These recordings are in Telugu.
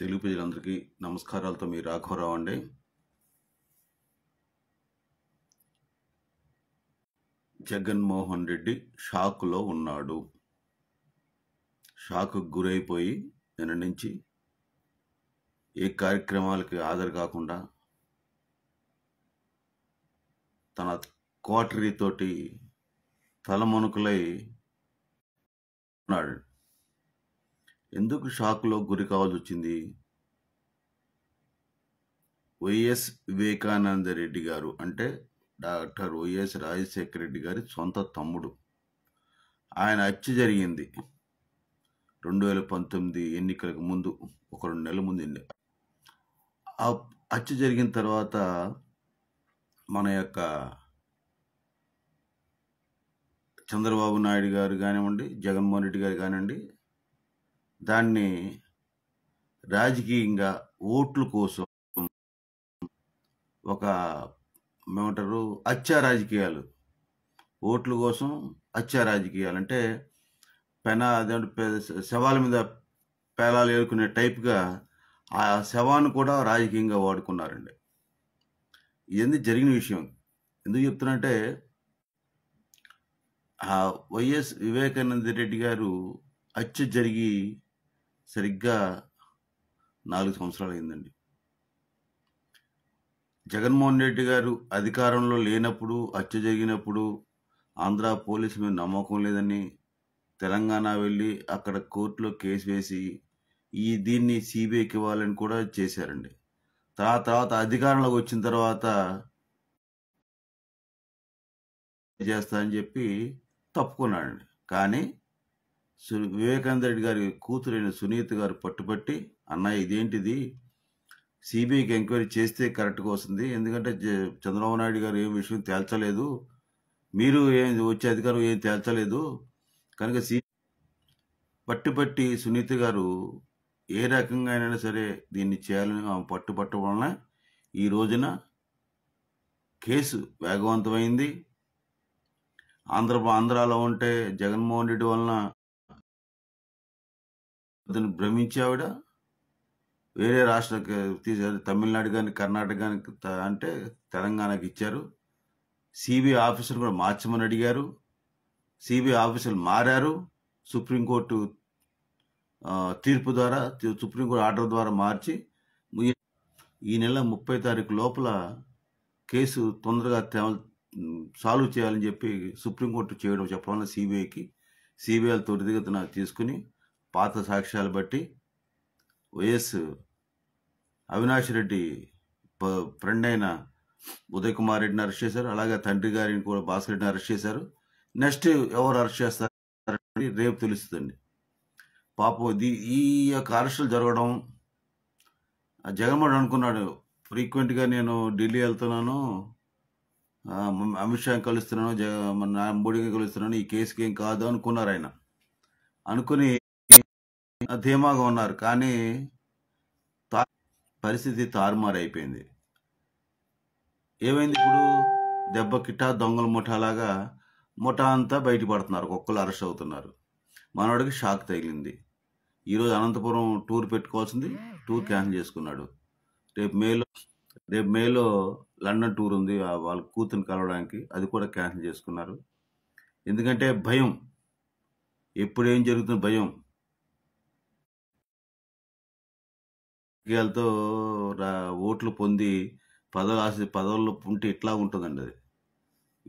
తెలుగు ప్రజలందరికీ నమస్కారాలతో మీ రాఘవరావు అండి జగన్మోహన్ రెడ్డి షాక్లో ఉన్నాడు షాక్ గురైపోయి నిన్న నుంచి ఏ కార్యక్రమాలకి హాజరు కాకుండా తన కోటరీతోటి తలమునుకులై ఉన్నాడు ఎందుకు షాక్లో గురి కావాల్సి వచ్చింది వైఎస్ వివేకానంద రెడ్డి గారు అంటే డాక్టర్ వైఎస్ రాజశేఖర రెడ్డి గారి సొంత తమ్ముడు ఆయన హత్య జరిగింది రెండు వేల పంతొమ్మిది ఎన్నికలకు ముందు ఒక రెండు నెలల ముందు ఆ హత్య జరిగిన తర్వాత మన యొక్క చంద్రబాబు నాయుడు గారు కానివ్వండి జగన్మోహన్ రెడ్డి గారు కానివ్వండి దాన్ని రాజకీయంగా ఓట్ల కోసం ఒక ఏమంటారు అచ్చా రాజకీయాలు ఓట్ల కోసం అచ్చా రాజకీయాలు అంటే పెన శవాల మీద పేలాలు ఏరుకునే టైప్గా ఆ శవాన్ని కూడా రాజకీయంగా వాడుకున్నారండి ఇదండి జరిగిన విషయం ఎందుకు చెప్తున్నానంటే ఆ వైఎస్ వివేకానంద రెడ్డి గారు అచ్చ జరిగి సరిగ్గా నాలుగు సంవత్సరాలు అయిందండి జగన్మోహన్ రెడ్డి గారు అధికారంలో లేనప్పుడు హత్య జరిగినప్పుడు ఆంధ్ర పోలీసు మీద నమ్మకం లేదని తెలంగాణ వెళ్ళి అక్కడ కోర్టులో కేసు వేసి ఈ దీన్ని సిబిఐకి ఇవ్వాలని కూడా చేశారండి తర్వాత తర్వాత అధికారంలోకి వచ్చిన తర్వాత చేస్తా అని చెప్పి తప్పుకున్నాడండి కానీ వివేకానంద రెడ్డి గారి కూతురైన సునీత గారు పట్టుబట్టి అన్నయ్య ఇదేంటిది సిబిఐకి ఎంక్వైరీ చేస్తే కరెక్ట్గా వస్తుంది ఎందుకంటే చంద్రబాబు నాయుడు గారు ఏం విషయం తేల్చలేదు మీరు ఏం వచ్చే అధికారం ఏం తేల్చలేదు కనుక సి పట్టుబట్టి సునీత గారు ఏ రకంగా అయినా సరే దీన్ని చేయాలని ఆమె పట్టుబట్టడం వలన ఈ రోజున కేసు వేగవంతమైంది ఆంధ్ర ఆంధ్రాలో ఉంటే జగన్మోహన్ రెడ్డి వలన అతను భ్రమించావిడ వేరే రాష్ట్రాలకు తీసారు తమిళనాడు కానీ కర్ణాటక కానీ అంటే తెలంగాణకి ఇచ్చారు సిబిఐ ఆఫీసర్ కూడా మార్చమని అడిగారు సిబిఐ ఆఫీసర్లు మారారు సుప్రీంకోర్టు తీర్పు ద్వారా సుప్రీంకోర్టు ఆర్డర్ ద్వారా మార్చి ఈ నెల ముప్పై తారీఖు లోపల కేసు తొందరగా సాల్వ్ చేయాలని చెప్పి సుప్రీంకోర్టు చేయడం చెప్పడం వల్ల సిబిఐకి సిబిఐ త్వరితగతిన తీసుకుని పాత సాక్ష్యాలు బట్టి వైఎస్ అవినాష్ రెడ్డి ఫ్రెండ్ అయిన ఉదయ్ కుమార్ రెడ్డిని అరెస్ట్ చేశారు అలాగే తండ్రి గారిని కూడా భాస్కర్ రెడ్డిని అరెస్ట్ చేశారు నెక్స్ట్ ఎవరు అరెస్ట్ చేస్తారు రేపు తెలుస్తుంది పాపం ఇది ఈ యొక్క అరెస్టులు జరగడం జగన్మోహన్ అనుకున్నాడు ఫ్రీక్వెంట్గా నేను ఢిల్లీ వెళ్తున్నాను అమిత్ షాని కలుస్తున్నాను జగ మోడీని కలుస్తున్నాను ఈ కేసుకి ఏం కాదు అనుకున్నారు ఆయన అనుకుని ధీమాగా ఉన్నారు కానీ పరిస్థితి అయిపోయింది ఏమైంది ఇప్పుడు దెబ్బ కిట్టా దొంగల ముఠాలాగా ముఠా అంతా బయటపడుతున్నారు ఒక్కరు అరెస్ట్ అవుతున్నారు మనవాడికి షాక్ తగిలింది ఈరోజు అనంతపురం టూర్ పెట్టుకోవాల్సింది టూర్ క్యాన్సిల్ చేసుకున్నాడు రేపు మేలో రేపు మేలో లండన్ టూర్ ఉంది వాళ్ళ కూతురు కలవడానికి అది కూడా క్యాన్సిల్ చేసుకున్నారు ఎందుకంటే భయం ఎప్పుడేం ఏం జరుగుతుంది భయం రాజకీయాలతో ఓట్లు పొంది పదవులు ఆశ పదవులు ఉంటే ఇట్లా ఉంటుందండి అది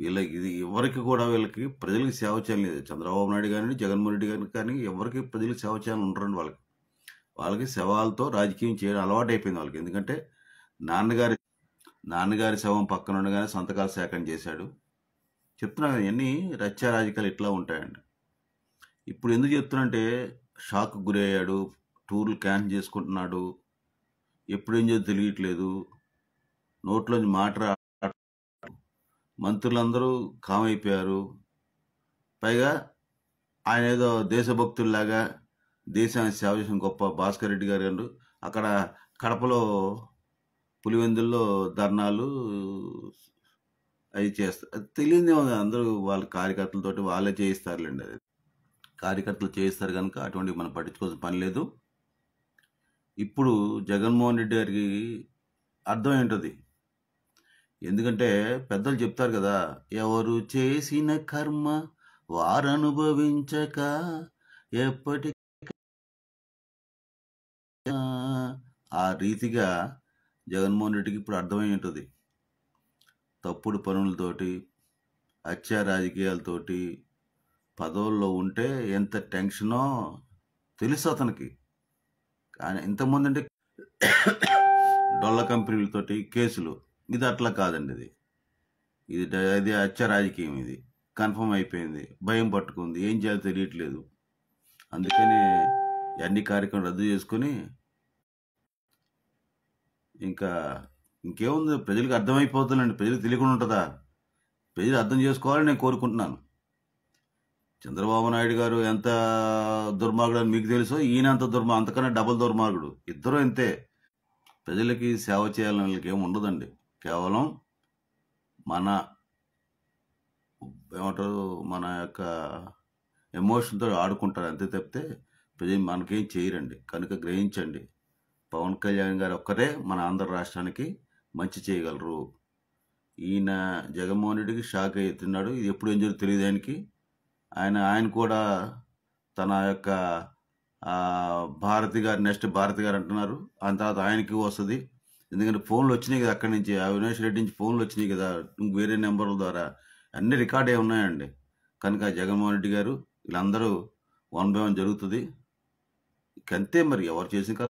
వీళ్ళకి ఇది ఎవరికి కూడా వీళ్ళకి ప్రజలకు సేవ చేయలేదు చంద్రబాబు నాయుడు కానీ జగన్మోహన్ రెడ్డి గారిని కానీ ఎవరికి ప్రజలకు సేవ చేయాలని ఉండరండి వాళ్ళకి వాళ్ళకి శవాలతో రాజకీయం చేయడం అలవాటు అయిపోయింది వాళ్ళకి ఎందుకంటే నాన్నగారి నాన్నగారి శవం పక్కన ఉండగానే సంతకాల సేకరణ చేశాడు చెప్తున్నా కదా ఇవన్నీ రచ్చా రాజకీయాలు ఇట్లా ఉంటాయండి ఇప్పుడు ఎందుకు చెప్తున్నా అంటే షాక్ గురయ్యాడు టూర్లు క్యాన్సిల్ చేసుకుంటున్నాడు ఎప్పుడేం తెలియట్లేదు నోట్లోంచి మాట మంత్రులందరూ కామైపోయారు పైగా ఆయన ఏదో దేశభక్తుల్లాగా దేశాన్ని సేవ చేసిన గొప్ప భాస్కర్ రెడ్డి గారు గారు అక్కడ కడపలో పులివెందుల్లో ధర్నాలు అవి చేస్తారు తెలియదే అందరూ వాళ్ళ కార్యకర్తలతోటి వాళ్ళే చేయిస్తారులేండి అది కార్యకర్తలు చేయిస్తారు కనుక అటువంటి మనం పట్టించుకోవాల్సిన పని లేదు ఇప్పుడు జగన్మోహన్ రెడ్డి గారికి అర్థం ఏంటది ఎందుకంటే పెద్దలు చెప్తారు కదా ఎవరు చేసిన కర్మ వారనుభవించక ఎప్పటి ఆ రీతిగా జగన్మోహన్ రెడ్డికి ఇప్పుడు అర్థమై ఉంటుంది తప్పుడు పనులతోటి హత్యా రాజకీయాలతోటి పదవుల్లో ఉంటే ఎంత టెన్షనో తెలుసు అతనికి ఆయన ఇంతకుముందు అంటే డొల్ల కంపెనీలతోటి కేసులు ఇది అట్లా కాదండి ఇది ఇది అది అచ్చ రాజకీయం ఇది కన్ఫర్మ్ అయిపోయింది భయం పట్టుకుంది ఏం చేయాలో తెలియట్లేదు అందుకని అన్ని కార్యక్రమం రద్దు చేసుకొని ఇంకా ఇంకేముంది ప్రజలకు అర్థమైపోతుందండి ప్రజలకు తెలియకుండా ఉంటుందా ప్రజలు అర్థం చేసుకోవాలని నేను కోరుకుంటున్నాను చంద్రబాబు నాయుడు గారు ఎంత దుర్మార్గుడు అని మీకు తెలుసో ఈయన అంత దుర్మ అంతకన్నా డబుల్ దుర్మార్గుడు ఇద్దరు ఎంతే ప్రజలకి సేవ చేయాలని వాళ్ళకి ఏమి ఉండదండి కేవలం మన ఏమంటారు మన యొక్క ఎమోషన్తో ఆడుకుంటారు అంతే తప్పితే ప్రజలు మనకేం చేయరండి కనుక గ్రహించండి పవన్ కళ్యాణ్ గారు ఒక్కరే మన ఆంధ్ర రాష్ట్రానికి మంచి చేయగలరు ఈయన జగన్మోహన్ రెడ్డికి షాక్ అవుతున్నాడు ఇది ఎప్పుడు ఏం జరుగుతుంది తెలియదానికి ఆయన ఆయన కూడా తన యొక్క భారతి గారు నెక్స్ట్ భారతి గారు అంటున్నారు ఆ తర్వాత ఆయనకి వస్తుంది ఎందుకంటే ఫోన్లు వచ్చినాయి కదా అక్కడి నుంచి అవినాష్ రెడ్డి నుంచి ఫోన్లు వచ్చినాయి కదా వేరే నెంబర్ల ద్వారా అన్ని రికార్డే ఉన్నాయండి కనుక జగన్మోహన్ రెడ్డి గారు వీళ్ళందరూ వన్ బై వన్ జరుగుతుంది కంతే మరి ఎవరు చేసిన కూడా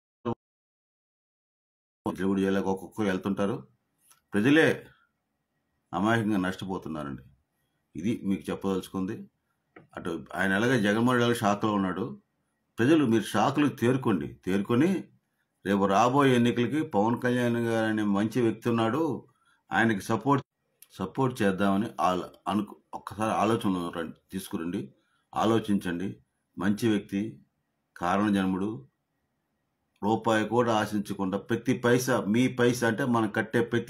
చేయలేక ఒక్కొక్కరు వెళ్తుంటారు ప్రజలే అమాయకంగా నష్టపోతున్నారండి ఇది మీకు చెప్పదలుచుకుంది అటు ఆయన ఎలాగే జగన్మోహన్ రెడ్డి షాక్లో ఉన్నాడు ప్రజలు మీరు షాక్లు తేరుకోండి తేరుకొని రేపు రాబోయే ఎన్నికలకి పవన్ కళ్యాణ్ గారు అనే మంచి వ్యక్తి ఉన్నాడు ఆయనకి సపోర్ట్ సపోర్ట్ చేద్దామని ఆలో అనుకు ఒక్కసారి ఆలోచనలు తీసుకురండి ఆలోచించండి మంచి వ్యక్తి కారణ జన్ముడు రూపాయి కూడా ఆశించకుండా ప్రతి పైసా మీ పైసా అంటే మనం కట్టే ప్రతి